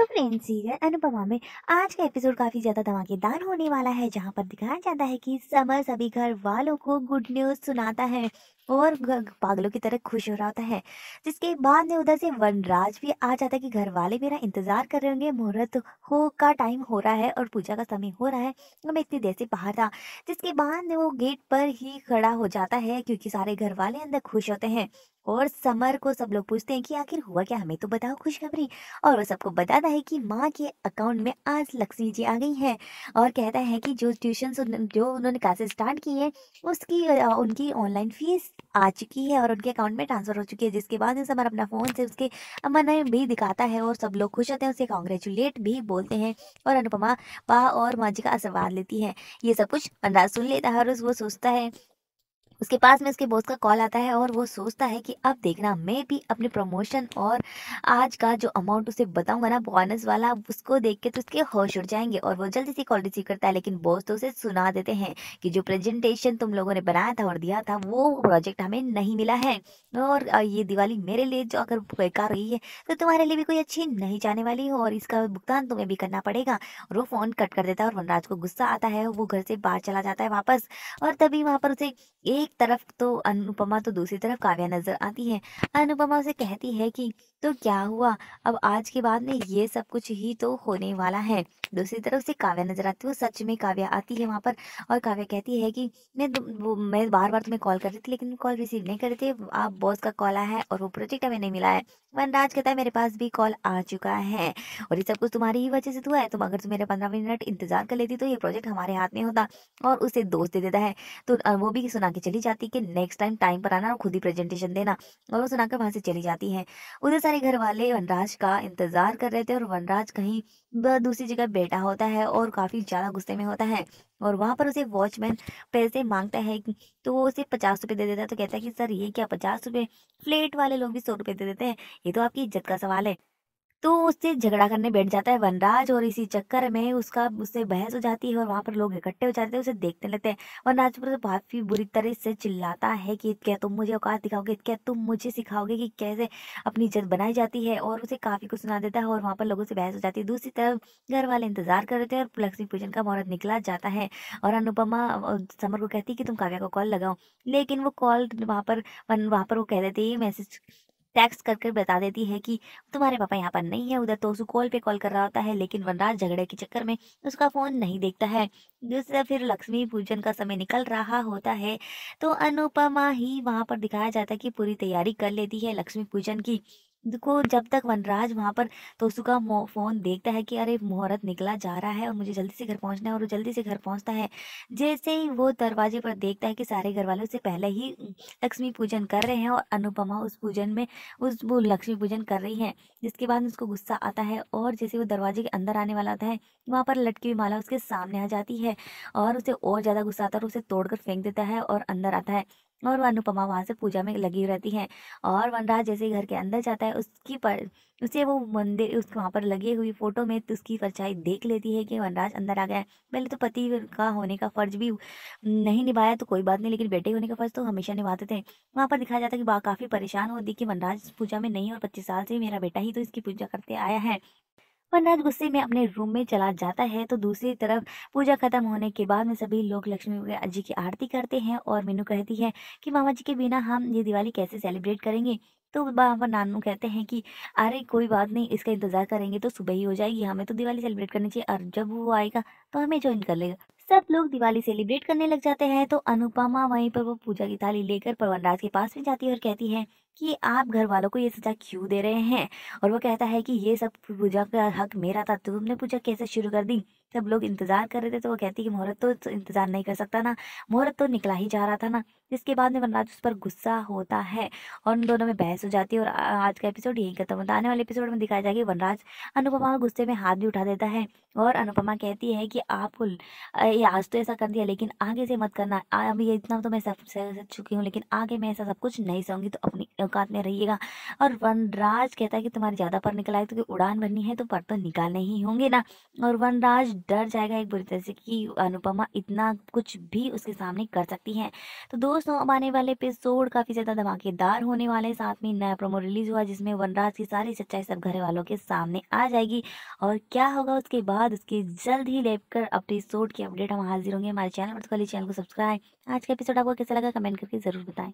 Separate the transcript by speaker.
Speaker 1: hello friends serial Anupama में आज का एपिसोड काफ़ी ज़्यादा धमाकेदार होने वाला है जहां पर दिखाया जाता है कि समर सभी घर वालों को गुड न्यूज़ सुनाता है और पागलों की तरह खुश हो रहा होता है जिसके बाद में उधर से वनराज भी आ जाता है कि घर वाले मेरा इंतजार कर रहे होंगे मुहूर्त हो का टाइम हो रहा है और पूजा का समय हो रहा है तो मैं इतनी देर से बाहर था जिसके बाद में वो गेट पर ही खड़ा हो जाता है क्योंकि सारे घर वाले अंदर खुश होते हैं और समर को सब लोग पूछते हैं कि आखिर हुआ क्या हमें तो बताओ खुशखबरी और वो सबको बताता है कि माँ के अकाउंट में आज लक्ष्मी जी आ गई हैं और कहता है कि जो ट्यूशन जो उन्होंने क्लासेस स्टार्ट की है उसकी उनकी ऑनलाइन फीस आ चुकी है और उनके अकाउंट में ट्रांसफर हो चुकी है जिसके बाद समर अपना फ़ोन से उसके अमन भी दिखाता है और सब लोग खुश होते हैं उसे कॉन्ग्रेचुलेट भी बोलते हैं और अनुपमा पा और माँ जी का आशीर्वाद लेती है ये सब कुछ अंदाज सुन लेता है और वो सोचता है उसके पास में उसके बॉस का कॉल आता है और वो सोचता है कि अब देखना मैं भी अपने प्रमोशन और आज का जो अमाउंट उसे बताऊंगा ना बोनस वाला उसको देख के तो उसके होश उड़ जाएंगे और वो जल्दी से कॉल रिसीव करता है लेकिन बॉस तो उसे सुना देते हैं कि जो प्रेजेंटेशन तुम लोगों ने बनाया था और दिया था वो प्रोजेक्ट हमें नहीं मिला है और ये दिवाली मेरे लिए जो अगर बेकार रही है तो तुम्हारे लिए भी कोई अच्छी नहीं जाने वाली हो और इसका भुगतान तुम्हें भी करना पड़ेगा और वो फ़ोन कट कर देता है और वनराज को गुस्सा आता है वो घर से बाहर चला जाता है वापस और तभी वहाँ पर उसे एक एक तरफ तो अनुपमा तो दूसरी तरफ काव्या नजर आती है अनुपमा उसे कहती है कि तो क्या हुआ अब आज के बाद में ये सब कुछ ही तो होने वाला है दूसरी तरफ से काव्या नजर आती है वो सच में काव्या आती है वहाँ पर और काव्या कहती है कि मैं वो मैं बार बार तुम्हें कॉल कर रही थी लेकिन कॉल रिसीव नहीं कर रही थी आप बॉस का कॉल आया है और वो प्रोजेक्ट हमें नहीं मिला है वनराज कहता है मेरे पास भी कॉल आ चुका है और ये सब कुछ तुम्हारी ही वजह से तो हुआ है तुम अगर तुम मेरे पंद्रह मिनट इंतजार कर लेती तो ये प्रोजेक्ट हमारे हाथ में होता और उसे दोष दे देता है तो वो भी सुना के चली चली जाती है कि नेक्स्ट टाइम टाइम पर आना और खुद ही प्रेजेंटेशन देना और वो सुनाकर वहां से चली जाती है उधर सारे घर वाले वनराज का इंतजार कर रहे थे और वनराज कहीं दूसरी जगह बैठा होता है और काफ़ी ज़्यादा गुस्से में होता है और वहाँ पर उसे वॉचमैन पैसे मांगता है तो वो उसे पचास रुपये दे देता है तो कहता है कि सर ये क्या पचास रुपये फ्लेट वाले लोग भी सौ रुपये दे देते हैं ये तो आपकी इज्जत का सवाल है तो उससे झगड़ा करने बैठ जाता है वनराज और इसी चक्कर में उसका उससे बहस हो जाती है और वहाँ पर लोग इकट्ठे हो जाते हैं उसे देखने लेते हैं वनराज पर काफ़ी बुरी तरह से चिल्लाता है कि क्या तुम मुझे औकात दिखाओगे क्या तुम मुझे सिखाओगे कि कैसे अपनी इज्जत बनाई जाती है और उसे काफ़ी कुछ सुना देता है और वहाँ पर लोगों से बहस हो जाती है दूसरी तरफ घर वाले इंतजार कर रहे थे और लक्ष्मी पूजन का मुहूर्त निकला जाता है और अनुपमा समर को कहती है कि तुम काव्या को कॉल लगाओ लेकिन वो कॉल वहाँ पर वहाँ पर वो कह देती है मैसेज टैक्स करके बता देती है कि तुम्हारे पापा यहाँ पर नहीं है उधर तो उसको कॉल पे कॉल कर रहा होता है लेकिन वनराज झगड़े के चक्कर में उसका फोन नहीं देखता है दूसरा फिर लक्ष्मी पूजन का समय निकल रहा होता है तो अनुपमा ही वहां पर दिखाया जाता है कि पूरी तैयारी कर लेती है लक्ष्मी पूजन की को जब तक वनराज वहाँ पर तोसु का फ़ोन देखता है कि अरे मुहूर्त निकला जा रहा है और मुझे जल्दी से घर पहुँचना है और वो जल्दी से घर पहुँचता है जैसे ही वो दरवाजे पर देखता है कि सारे घर वाले उसे पहले ही लक्ष्मी पूजन कर रहे हैं और अनुपमा उस पूजन में उस वो लक्ष्मी पूजन कर रही है जिसके बाद उसको गुस्सा आता है और जैसे वो दरवाजे के अंदर आने वाला आता है वहाँ पर लटकी हुई माला उसके सामने आ जाती है और उसे और ज़्यादा गुस्सा आता है और उसे तोड़कर फेंक देता है और अंदर आता है और वह अनुपमा वहाँ से पूजा में लगी रहती हैं और वनराज जैसे ही घर के अंदर जाता है उसकी पर उसे वो मंदिर उस वहाँ पर लगी हुई फोटो में तो उसकी परछाई देख लेती है कि वनराज अंदर आ गया है पहले तो पति का होने का फर्ज भी नहीं निभाया तो कोई बात नहीं लेकिन बेटे होने का फर्ज तो हमेशा निभाते थे वहाँ पर दिखाया जाता है कि बा काफ़ी परेशान होती कि वनराज पूजा में नहीं और पच्चीस साल से ही मेरा बेटा ही तो इसकी पूजा करते आया है वनराज गुस्से में अपने रूम में चला जाता है तो दूसरी तरफ पूजा खत्म होने के बाद में सभी लोग लक्ष्मी जी की आरती करते हैं और मीनू कहती है कि मामा जी के बिना हम ये दिवाली कैसे सेलिब्रेट करेंगे तो बाबा नानू कहते हैं कि अरे कोई बात नहीं इसका इंतज़ार करेंगे तो सुबह ही हो जाएगी हमें तो दिवाली सेलिब्रेट करनी चाहिए और जब वो आएगा तो हमें ज्वाइन कर लेगा सब लोग दिवाली सेलिब्रेट करने लग जाते हैं तो अनुपमा वहीं पर वो पूजा की थाली लेकर पवनराज के पास भी जाती है और कहती है कि आप घर वालों को ये सजा क्यों दे रहे हैं और वो कहता है कि ये सब पूजा का हक मेरा था तो तुमने पूजा कैसे शुरू कर दी सब लोग इंतज़ार कर रहे थे तो वो कहती कि मुहूर्त तो इंतज़ार नहीं कर सकता ना मुहूर्त तो निकला ही जा रहा था ना जिसके बाद में वनराज उस पर गुस्सा होता है और उन दोनों में बहस हो जाती है और आज का एपिसोड यहीं खत्म होता है आने वाले एपिसोड में दिखाया जाएगा वनराज अनुपमा गुस्से में हाथ भी उठा देता है और अनुपमा कहती है कि आप ये आज तो ऐसा कर दिया लेकिन आगे से मत करना अभी ये इतना तो मैं सब सह चुकी हूँ लेकिन आगे मैं ऐसा सब कुछ नहीं सहूँगी तो अपनी औकात में रहिएगा और वनराज कहता है कि तुम्हारे ज़्यादा पर निकला है तो उड़ान भरनी है तो पर तो निकालने ही होंगे ना और वनराज डर जाएगा एक बुरी तरह से कि अनुपमा इतना कुछ भी उसके सामने कर सकती हैं तो दोस्तों अब आने वाले एपिसोड काफ़ी ज़्यादा धमाकेदार होने वाले हैं साथ में नया प्रोमो रिलीज हुआ जिसमें वनराज की सारी सच्चाई सब घर वालों के सामने आ जाएगी और क्या होगा उसके बाद उसके जल्द ही लेकर अपिसोड की अपडेट हम हाजिर होंगे हमारे चैनल पर तो चैनल को सब्सक्राइब आज का एपिसोड आपको कैसा लगा कमेंट करके ज़रूर बताएं